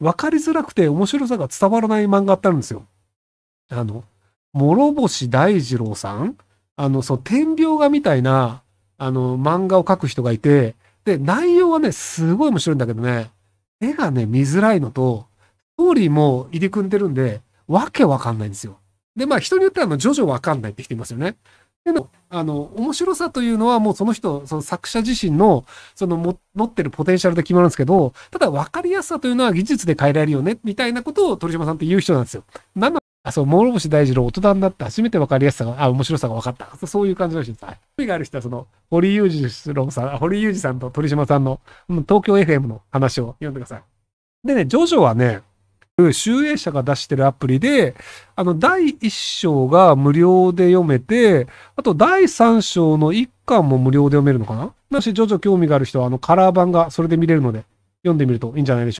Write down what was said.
分かりづらくて面白さが伝わらない漫画ってあるんですよ。あの、諸星大二郎さんあの、そう、天描画みたいな、あの、漫画を描く人がいて、で、内容はね、すごい面白いんだけどね、絵がね、見づらいのと、ストーリーも入り組んでるんで、わけわかんないんですよ。で、まあ、人によっては、あの、徐々わかんないって人いますよね。あの、面白さというのはもうその人、その作者自身の、その持ってるポテンシャルで決まるんですけど、ただ分かりやすさというのは技術で変えられるよね、みたいなことを鳥島さんって言う人なんですよ。なのあ、そう、諸星大二郎、大人になって初めて分かりやすさが、あ、面白さが分かった。そういう感じの人です。興味がある人は、その、堀裕二郎さん、堀裕二さんと鳥島さんの、東京 FM の話を読んでください。でね、ジョジョはね、集英社が出してるアプリで、あの、第1章が無料で読めて、あと第3章の1巻も無料で読めるのかなもし、徐々興味がある人は、あの、カラー版がそれで見れるので、読んでみるといいんじゃないでしょうか。